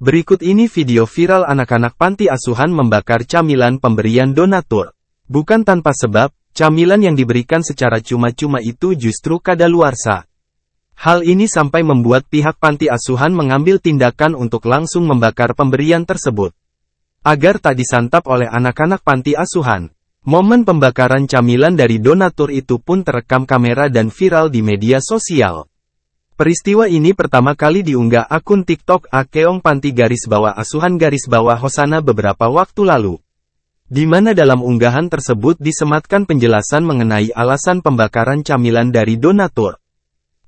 Berikut ini video viral anak-anak panti asuhan membakar camilan pemberian donatur. Bukan tanpa sebab, camilan yang diberikan secara cuma-cuma itu justru kadaluarsa. Hal ini sampai membuat pihak panti asuhan mengambil tindakan untuk langsung membakar pemberian tersebut. Agar tak disantap oleh anak-anak panti asuhan. Momen pembakaran camilan dari donatur itu pun terekam kamera dan viral di media sosial. Peristiwa ini pertama kali diunggah akun TikTok Akeong Panti garis bawah asuhan garis bawah Hosana beberapa waktu lalu. Di mana dalam unggahan tersebut disematkan penjelasan mengenai alasan pembakaran camilan dari donatur.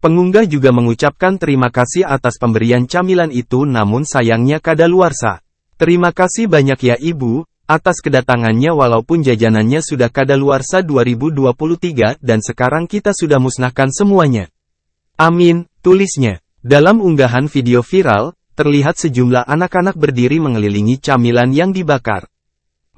Pengunggah juga mengucapkan terima kasih atas pemberian camilan itu namun sayangnya kadaluarsa. Terima kasih banyak ya ibu, atas kedatangannya walaupun jajanannya sudah kadaluarsa 2023 dan sekarang kita sudah musnahkan semuanya. Amin. Tulisnya, dalam unggahan video viral, terlihat sejumlah anak-anak berdiri mengelilingi camilan yang dibakar.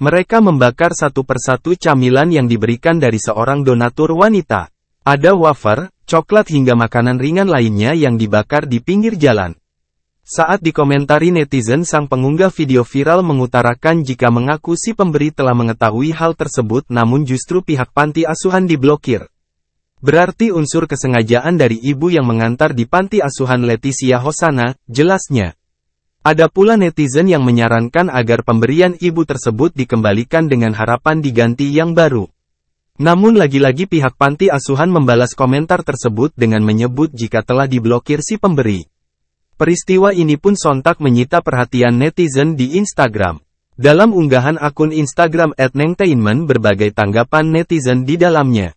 Mereka membakar satu persatu camilan yang diberikan dari seorang donatur wanita. Ada wafer, coklat hingga makanan ringan lainnya yang dibakar di pinggir jalan. Saat dikomentari netizen sang pengunggah video viral mengutarakan jika mengaku si pemberi telah mengetahui hal tersebut namun justru pihak panti asuhan diblokir. Berarti unsur kesengajaan dari ibu yang mengantar di panti asuhan Leticia Hosana, jelasnya. Ada pula netizen yang menyarankan agar pemberian ibu tersebut dikembalikan dengan harapan diganti yang baru. Namun lagi-lagi pihak panti asuhan membalas komentar tersebut dengan menyebut jika telah diblokir si pemberi. Peristiwa ini pun sontak menyita perhatian netizen di Instagram. Dalam unggahan akun Instagram @nengtainment berbagai tanggapan netizen di dalamnya.